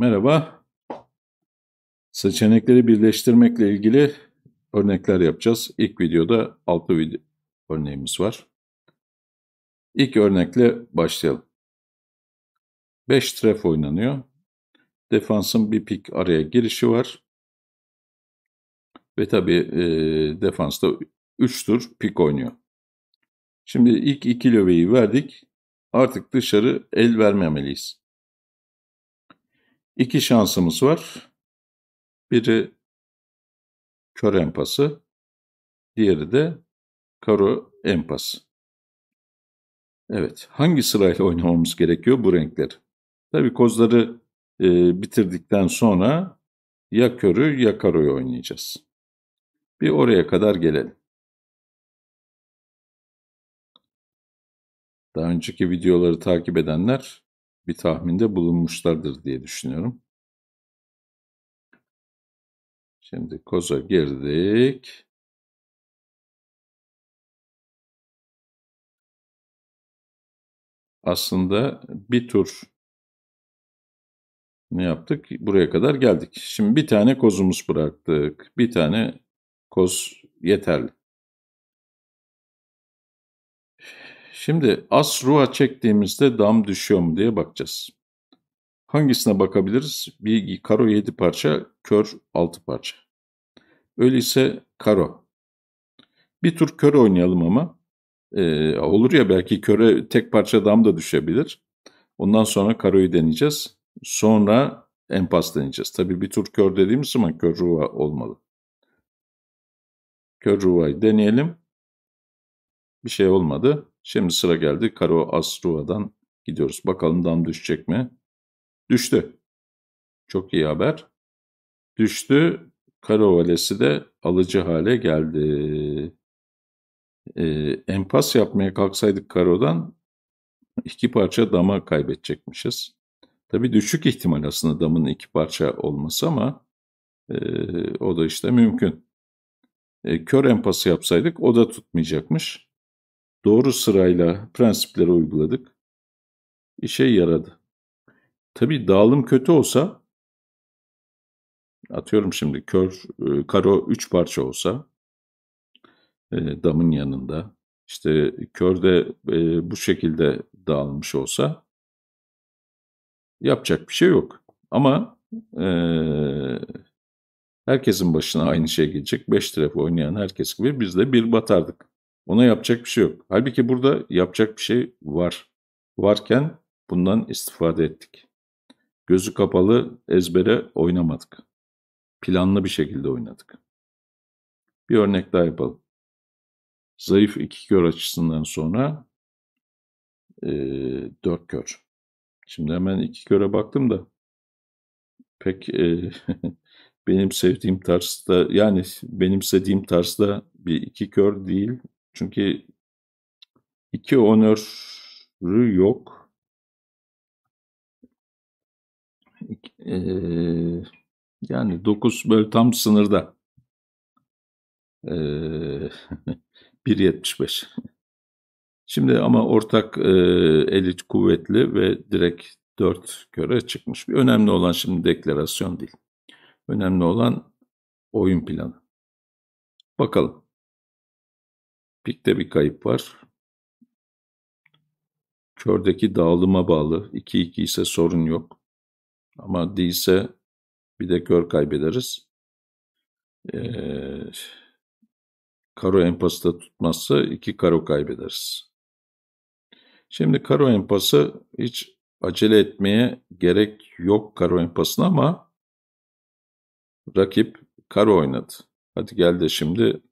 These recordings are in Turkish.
Merhaba. Seçenekleri birleştirmekle ilgili örnekler yapacağız. İlk videoda 6 video örneğimiz var. İlk örnekle başlayalım. 5 tref oynanıyor. Defansın bir pik araya girişi var. Ve tabi e, defansta 3 tur pik oynuyor. Şimdi ilk iki löveyi verdik. Artık dışarı el vermemeliyiz. İki şansımız var. Biri kör empası, diğeri de karo empası. Evet, hangi sırayla oynamamız gerekiyor bu renkleri? Tabii kozları e, bitirdikten sonra ya körü ya karoyu oynayacağız. Bir oraya kadar gelelim. Daha önceki videoları takip edenler bir tahminde bulunmuşlardır diye düşünüyorum. Şimdi koza girdik. Aslında bir tur ne yaptık? Buraya kadar geldik. Şimdi bir tane kozumuz bıraktık. Bir tane koz yeterli. Şimdi ruha çektiğimizde dam düşüyor mu diye bakacağız. Hangisine bakabiliriz? Bir karo 7 parça, kör 6 parça. Öyleyse karo. Bir tur kör oynayalım ama. Ee, olur ya belki köre tek parça dam da düşebilir. Ondan sonra karoyu deneyeceğiz. Sonra empas deneyeceğiz. Tabii bir tur kör dediğimiz zaman kör ruva olmalı. Kör ruvayı deneyelim. Bir şey olmadı. Şimdi sıra geldi Karo Astrua'dan gidiyoruz. Bakalım dam düşecek mi? Düştü. Çok iyi haber. Düştü. Karo Valesi de alıcı hale geldi. E, ee, empas yapmaya kalksaydık Karo'dan iki parça dama kaybedecekmişiz. Tabii düşük ihtimal aslında damın iki parça olması ama e, o da işte mümkün. E, kör empası yapsaydık o da tutmayacakmış doğru sırayla prensipleri uyguladık. İşe yaradı. Tabii dağılım kötü olsa atıyorum şimdi kör e, karo 3 parça olsa e, damın yanında işte körde e, bu şekilde dağılmış olsa yapacak bir şey yok. Ama e, herkesin başına aynı şey gelecek. 5 tref oynayan herkes gibi biz de bir batardık. Ona yapacak bir şey yok. Halbuki burada yapacak bir şey var. Varken bundan istifade ettik. Gözü kapalı ezbere oynamadık. Planlı bir şekilde oynadık. Bir örnek daha yapalım. Zayıf iki kör açısından sonra e, dört kör. Şimdi hemen iki köre baktım da pek e, benim sevdiğim tarzda yani benim sevdiğim tarzda bir iki kör değil çünkü iki onörü yok. Ee, yani 9 böyle tam sınırda. Ee, 1.75. Şimdi ama ortak e, elit kuvvetli ve direkt 4 göre çıkmış. Bir önemli olan şimdi deklarasyon değil. Önemli olan oyun planı. Bakalım. Pik'te bir kayıp var. Kördeki dağılıma bağlı. 2-2 ise sorun yok. Ama değilse bir de kör kaybederiz. Ee, karo empası da tutmazsa iki karo kaybederiz. Şimdi karo empası hiç acele etmeye gerek yok karo empasına ama rakip karo oynadı. Hadi gel de şimdi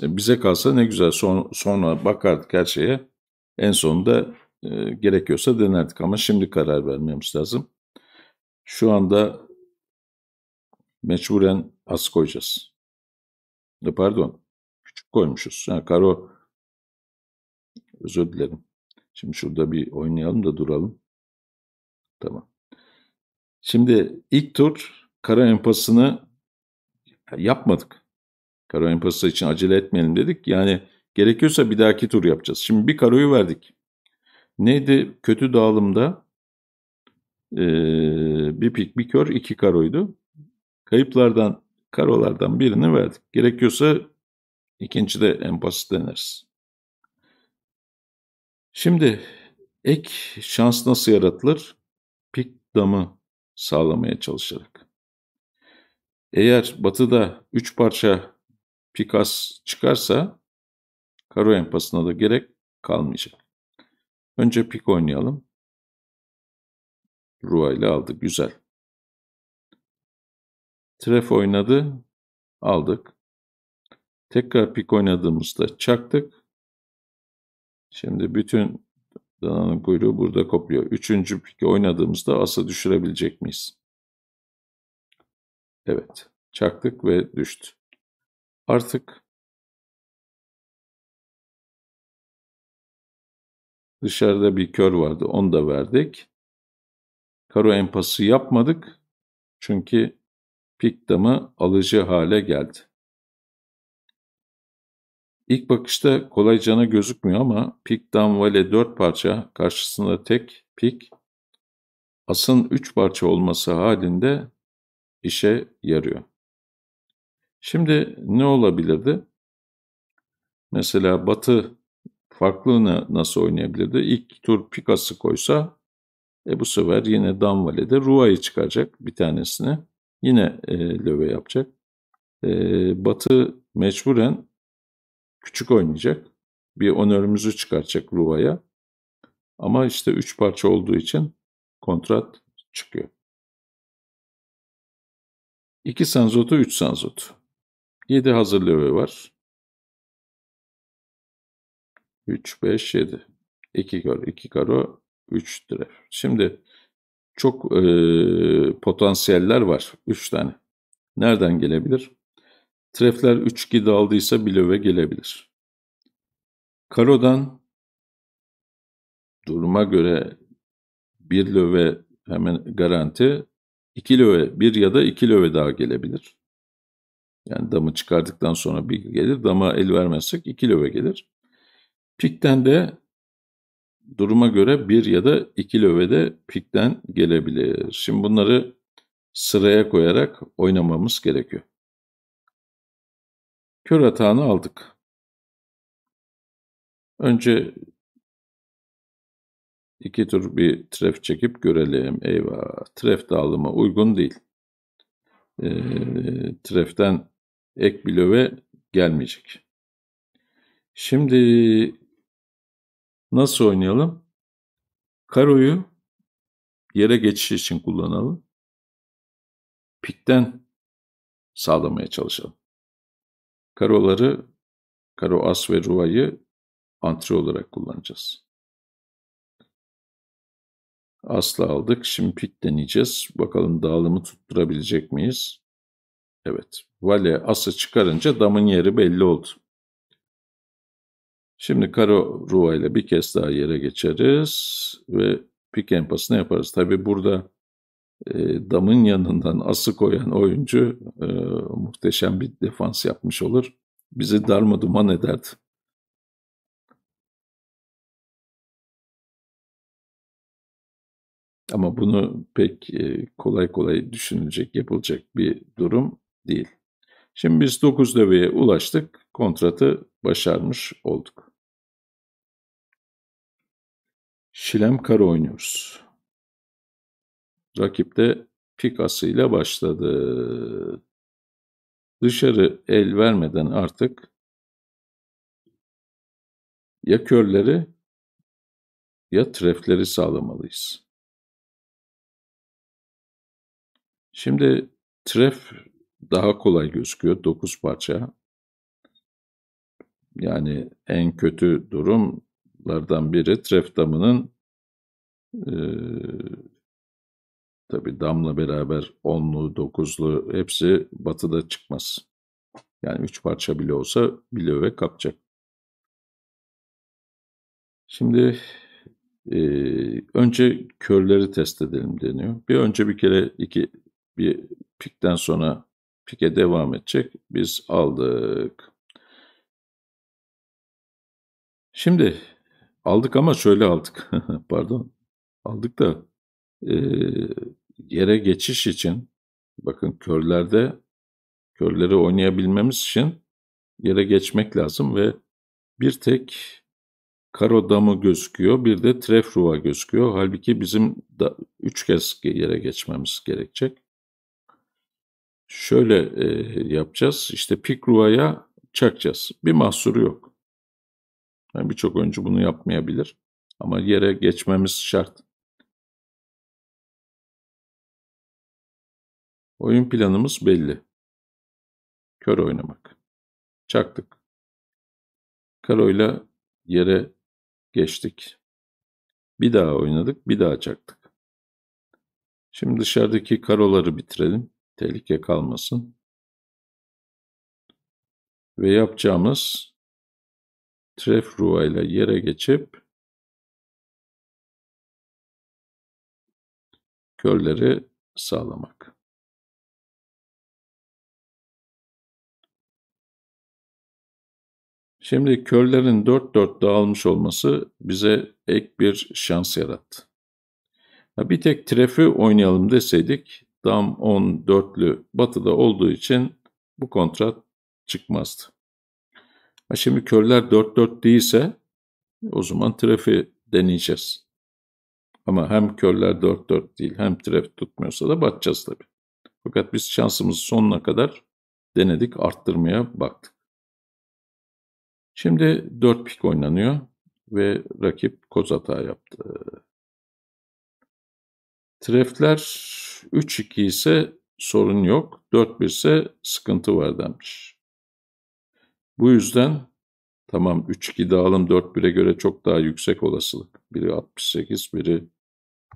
bize kalsa ne güzel son, sonra bakardık her şeye. En sonunda e, gerekiyorsa denerdik ama şimdi karar vermemiz lazım. Şu anda mecburen az koyacağız. E, pardon küçük koymuşuz. Ha, karo özür dilerim. Şimdi şurada bir oynayalım da duralım. Tamam. Şimdi ilk tur kara empasını yapmadık. Karolin Pası için acele etmeyelim dedik. Yani gerekiyorsa bir dahaki tur yapacağız. Şimdi bir karoyu verdik. Neydi kötü dağılımda? Ee, bir pik bir kör iki karoydu. Kayıplardan karolardan birini verdik. Gerekiyorsa ikinci de en basit deneriz. Şimdi ek şans nasıl yaratılır? Pik damı sağlamaya çalışarak. Eğer batıda 3 parça Pikas çıkarsa karo empasına da gerek kalmayacak. Önce pik oynayalım. Rua ile aldık. Güzel. Tref oynadı. Aldık. Tekrar pik oynadığımızda çaktık. Şimdi bütün dananın kuyruğu burada kopuyor. Üçüncü pik oynadığımızda asa düşürebilecek miyiz? Evet. Çaktık ve düştü. Artık dışarıda bir kör vardı. Onu da verdik. Karo empası yapmadık. Çünkü pik damı alıcı hale geldi. İlk bakışta kolay cana gözükmüyor ama pik dam vale 4 parça karşısında tek pik asın 3 parça olması halinde işe yarıyor. Şimdi ne olabilirdi? Mesela Batı farklı nasıl oynayabilirdi? İlk tur Pikas'ı koysa e bu sefer yine Damvale'de Rua'yı çıkaracak bir tanesini. Yine e, löve yapacak. E, Batı mecburen küçük oynayacak. Bir onörümüzü çıkaracak Rua'ya. Ama işte üç parça olduğu için kontrat çıkıyor. 2 sanzotu 3 sanzotu. 7 hazırlığı var. 3, 5, 7. 2 karo, 2 karo, 3 lira. Şimdi çok e, potansiyeller var. 3 tane. Nereden gelebilir? Trefler 3 gidi aldıysa bilöve gelebilir. Karodan duruma göre bir löve hemen garanti, iki löve, bir ya da iki löve daha gelebilir. Yani damı çıkardıktan sonra bir gelir. Dama el vermezsek iki löve gelir. Pikten de duruma göre bir ya da iki löve de pikten gelebilir. Şimdi bunları sıraya koyarak oynamamız gerekiyor. Kör atağını aldık. Önce iki tur bir tref çekip görelim. Eyvah tref dağılıma uygun değil. E, treften ek bir gelmeyecek. Şimdi nasıl oynayalım? Karoyu yere geçiş için kullanalım. Pikten sağlamaya çalışalım. Karoları, karo as ve ruvayı antre olarak kullanacağız. Aslı aldık. Şimdi pik deneyeceğiz. Bakalım dağılımı tutturabilecek miyiz? Evet. Vale ası çıkarınca damın yeri belli oldu. Şimdi karo ruva ile bir kez daha yere geçeriz ve pik empasını yaparız. Tabi burada e, damın yanından ası koyan oyuncu e, muhteşem bir defans yapmış olur. Bizi darma duman ederdi. Ama bunu pek e, kolay kolay düşünülecek, yapılacak bir durum değil. Şimdi biz 9 döveye ulaştık. Kontratı başarmış olduk. Şilem kara oynuyoruz. Rakip de pikasıyla başladı. Dışarı el vermeden artık ya körleri ya trefleri sağlamalıyız. Şimdi tref daha kolay gözüküyor. 9 parça. Yani en kötü durumlardan biri Treftam'ının e, tabi Dam'la beraber onlu, dokuzlu hepsi batıda çıkmaz. Yani üç parça bile olsa bile ve kapacak. Şimdi e, önce körleri test edelim deniyor. Bir önce bir kere iki bir pikten sonra pike devam edecek. Biz aldık. Şimdi aldık ama şöyle aldık. Pardon. Aldık da e, yere geçiş için bakın körlerde körleri oynayabilmemiz için yere geçmek lazım ve bir tek karo damı gözüküyor bir de trefruva gözüküyor. Halbuki bizim da üç kez yere geçmemiz gerekecek şöyle e, yapacağız. İşte pik ruvaya çakacağız. Bir mahsuru yok. Yani Birçok oyuncu bunu yapmayabilir. Ama yere geçmemiz şart. Oyun planımız belli. Kör oynamak. Çaktık. Karoyla yere geçtik. Bir daha oynadık, bir daha çaktık. Şimdi dışarıdaki karoları bitirelim tehlike kalmasın. Ve yapacağımız tref ile yere geçip körleri sağlamak. Şimdi körlerin dört dört dağılmış olması bize ek bir şans yarattı. Bir tek trefi oynayalım deseydik Dam 10 dörtlü batıda olduğu için bu kontrat çıkmazdı. Ha şimdi körler 4-4 değilse o zaman trefi deneyeceğiz. Ama hem körler 4-4 değil hem tref tutmuyorsa da batacağız tabii. Fakat biz şansımızı sonuna kadar denedik, arttırmaya baktık. Şimdi 4 pik oynanıyor ve rakip koz hata yaptı. Trefler 3-2 ise sorun yok, 4-1 ise sıkıntı var demiş. Bu yüzden tamam 3-2 dağılım 4-1'e göre çok daha yüksek olasılık. Biri 68, biri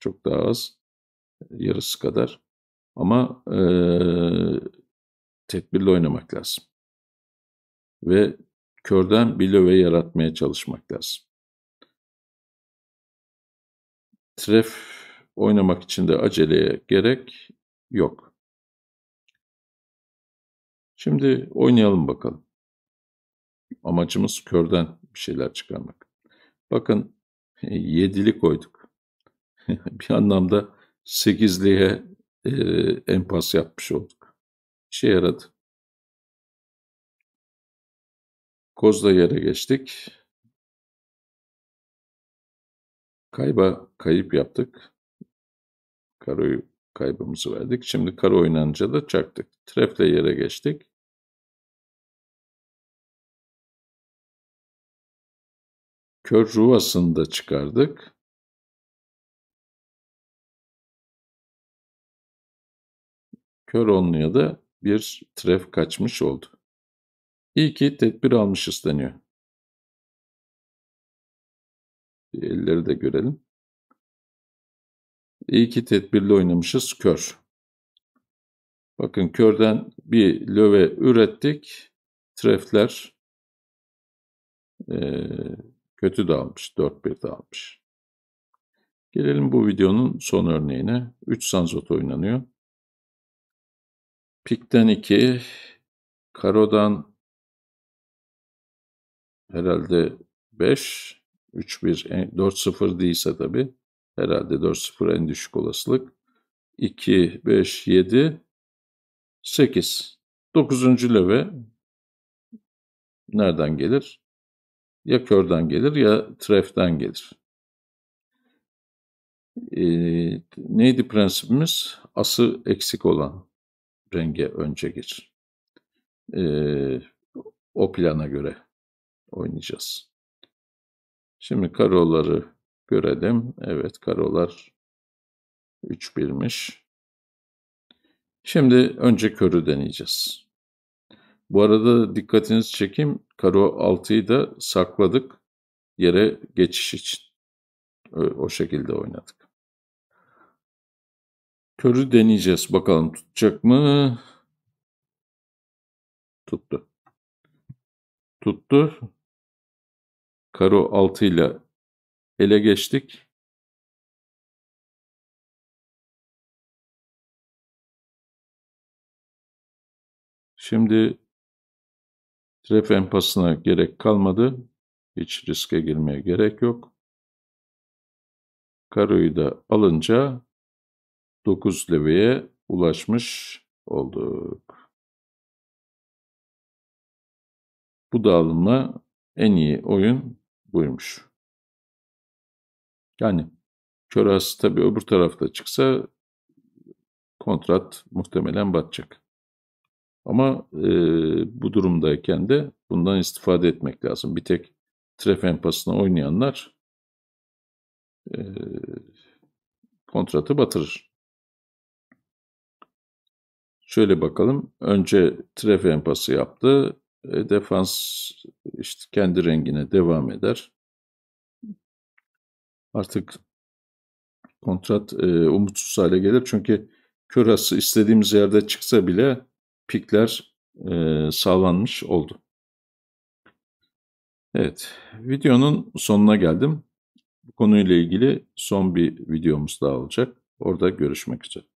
çok daha az, yarısı kadar. Ama e, tedbirli oynamak lazım. Ve körden bir löve yaratmaya çalışmak lazım. Tref oynamak için de aceleye gerek yok. Şimdi oynayalım bakalım. Amacımız körden bir şeyler çıkarmak. Bakın yedili koyduk. bir anlamda sekizliğe e, empas yapmış olduk. İşe yaradı. Kozda yere geçtik. Kayba kayıp yaptık. Karoyu kaybımızı verdik. Şimdi karo oynanınca da çaktık. Trefle yere geçtik. Kör ruvasını da çıkardık. Kör onluya da bir tref kaçmış oldu. İyi ki tedbir almış isteniyor. Elleri de görelim. İyi ki tedbirli oynamışız kör. Bakın körden bir löve ürettik. Trefler e, kötü dağılmış. 4-1 dağılmış. Gelelim bu videonun son örneğine. 3 sanzot oynanıyor. Pikten 2, karodan herhalde 5, 3-1, 4-0 değilse tabii. Herhalde 4-0 en düşük olasılık. 2, 5, 7, 8. 9. leve nereden gelir? Ya körden gelir ya treften gelir. Ee, neydi prensibimiz? Ası eksik olan renge önce gir. Ee, o plana göre oynayacağız. Şimdi karoları Görelim. Evet karolar 3 birmiş. Şimdi önce körü deneyeceğiz. Bu arada dikkatinizi çekeyim. Karo 6'yı da sakladık yere geçiş için. O şekilde oynadık. Körü deneyeceğiz. Bakalım tutacak mı? Tuttu. Tuttu. Karo 6 ile ele geçtik. Şimdi tref empasına gerek kalmadı. Hiç riske girmeye gerek yok. Karoyu da alınca 9 leveye ulaşmış olduk. Bu dağılımla en iyi oyun buymuş. Yani kör hası tabii öbür tarafta çıksa kontrat muhtemelen batacak. Ama e, bu durumdayken de bundan istifade etmek lazım. Bir tek tref empasına oynayanlar e, kontratı batırır. Şöyle bakalım. Önce tref empası yaptı. E, defans işte kendi rengine devam eder artık kontrat e, umutsuz hale gelir. Çünkü kürası istediğimiz yerde çıksa bile pikler e, sağlanmış oldu. Evet, videonun sonuna geldim. Bu konuyla ilgili son bir videomuz daha olacak. Orada görüşmek üzere.